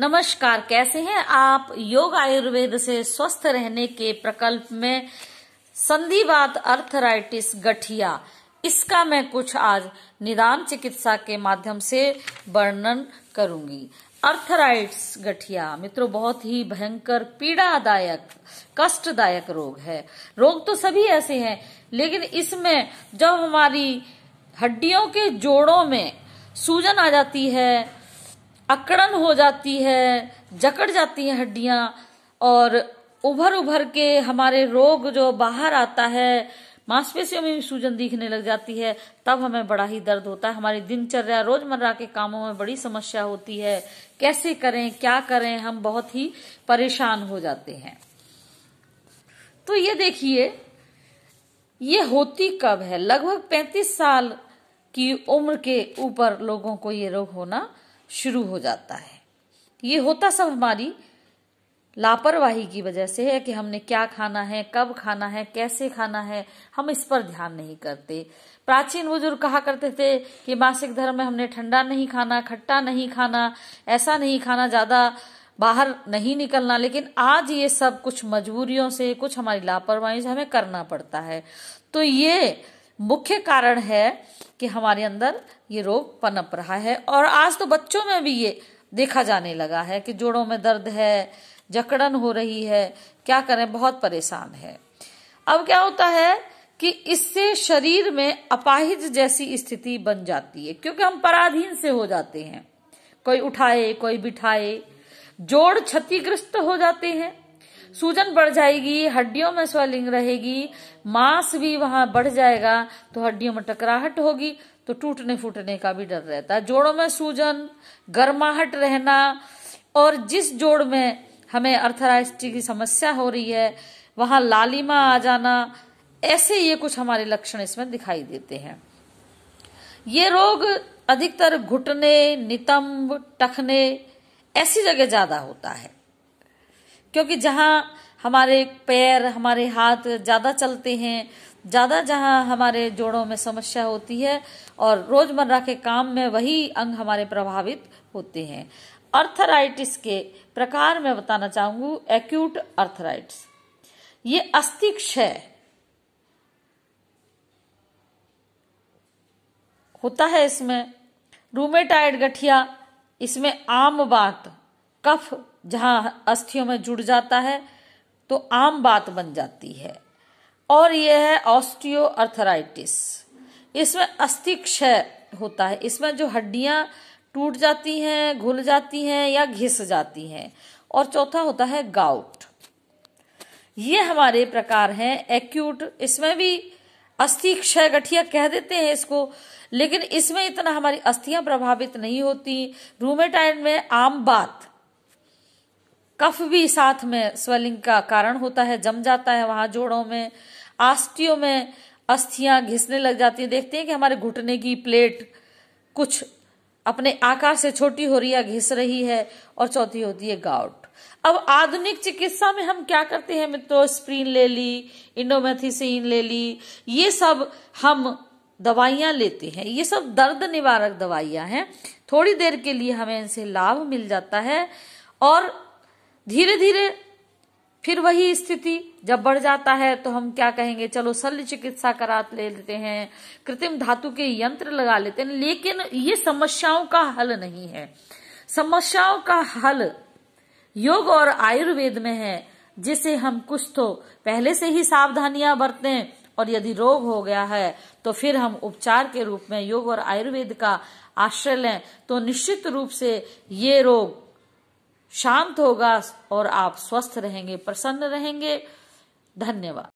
नमस्कार कैसे हैं आप योग आयुर्वेद से स्वस्थ रहने के प्रकल्प में संधिवात अर्थराइटिस गठिया इसका मैं कुछ आज निदान चिकित्सा के माध्यम से वर्णन करूंगी अर्थराइट्स गठिया मित्रों बहुत ही भयंकर पीड़ादायक कष्टदायक रोग है रोग तो सभी ऐसे हैं लेकिन इसमें जब हमारी हड्डियों के जोड़ों में सूजन आ जाती है अकड़न हो जाती है जकड़ जाती हैं हड्डियाँ और उभर उभर के हमारे रोग जो बाहर आता है मांसपेशियों में भी सूजन दिखने लग जाती है तब हमें बड़ा ही दर्द होता है हमारी दिनचर्या रोजमर्रा के कामों में बड़ी समस्या होती है कैसे करें क्या करें हम बहुत ही परेशान हो जाते हैं तो ये देखिए ये होती कब है लगभग 35 साल की उम्र के ऊपर लोगों को ये रोग होना शुरू हो जाता है ये होता सब हमारी लापरवाही की वजह से है कि हमने क्या खाना है कब खाना है कैसे खाना है हम इस पर ध्यान नहीं करते प्राचीन बुजुर्ग कहा करते थे कि मासिक धर्म में हमने ठंडा नहीं खाना खट्टा नहीं खाना ऐसा नहीं खाना ज्यादा बाहर नहीं निकलना लेकिन आज ये सब कुछ मजबूरियों से कुछ हमारी लापरवाही से हमें करना पड़ता है तो ये मुख्य कारण है कि हमारे अंदर ये रोग पनप रहा है और आज तो बच्चों में भी ये देखा जाने लगा है कि जोड़ों में दर्द है जकड़न हो रही है क्या करें बहुत परेशान है अब क्या होता है कि इससे शरीर में अपाहिज जैसी स्थिति बन जाती है क्योंकि हम पराधीन से हो जाते हैं कोई उठाए कोई बिठाए जोड़ क्षतिग्रस्त हो जाते हैं सूजन बढ़ जाएगी हड्डियों में स्वेलिंग रहेगी मांस भी वहां बढ़ जाएगा तो हड्डियों में टकराहट होगी तो टूटने फूटने का भी डर रहता है जोड़ों में सूजन गर्माहट रहना और जिस जोड़ में हमें अर्थराइटिस की समस्या हो रही है वहां लालिमा आ जाना ऐसे ये कुछ हमारे लक्षण इसमें दिखाई देते हैं ये रोग अधिकतर घुटने नितंब टखने ऐसी जगह ज्यादा होता है क्योंकि जहाँ हमारे पैर हमारे हाथ ज़्यादा चलते हैं ज़्यादा जहाँ हमारे जोड़ों में समस्या होती है और रोज़मर्रा के काम में वही अंग हमारे प्रभावित होते हैं अर्थराइटिस के प्रकार मैं बताना चाहूंगी एक्यूट अर्थराइटिस ये अस्थि क्षय होता है इसमें रूमेटाइड गठिया इसमें आम बात कफ जहाँ अस्थियों में जुड़ जाता है तो आम बात बन जाती है और यह है ऑस्टियो अर्थराइटिस इसमें अस्थि क्षय होता है इसमें जो हड्डियाँ टूट जाती हैं घुल जाती हैं या घिस जाती हैं और चौथा होता है गाउट ये हमारे प्रकार हैं एक्यूट इसमें भी अस्थि क्षय गठिया कह देते हैं इसको लेकिन इसमें इतना हमारी अस्थियां प्रभावित नहीं होती रूमेटाइड में आम बात कफ भी साथ में स्वेलिंग का कारण होता है जम जाता है वहां जोड़ों में आस्थियों में अस्थियां घिसने लग जाती हैं देखते हैं कि हमारे घुटने की प्लेट कुछ अपने आकार से छोटी हो रही है घिस रही है और चौथी होती है गाउट अब आधुनिक चिकित्सा में हम क्या करते हैं मित्रों स्प्रीन ले ली इंडोमेथिसिन ले ली ये सब हम दवाइयां लेते हैं ये सब दर्द निवारक दवाइयाँ हैं थोड़ी देर के लिए हमें इनसे लाभ मिल जाता है और धीरे धीरे फिर वही स्थिति जब बढ़ जाता है तो हम क्या कहेंगे चलो शल्य चिकित्सा करा ले लेते हैं कृत्रिम धातु के यंत्र लगा लेते हैं लेकिन ये समस्याओं का हल नहीं है समस्याओं का हल योग और आयुर्वेद में है जिसे हम कुछ तो पहले से ही सावधानियां बरते और यदि रोग हो गया है तो फिर हम उपचार के रूप में योग और आयुर्वेद का आश्रय लें तो निश्चित रूप से ये रोग शांत होगा और आप स्वस्थ रहेंगे प्रसन्न रहेंगे धन्यवाद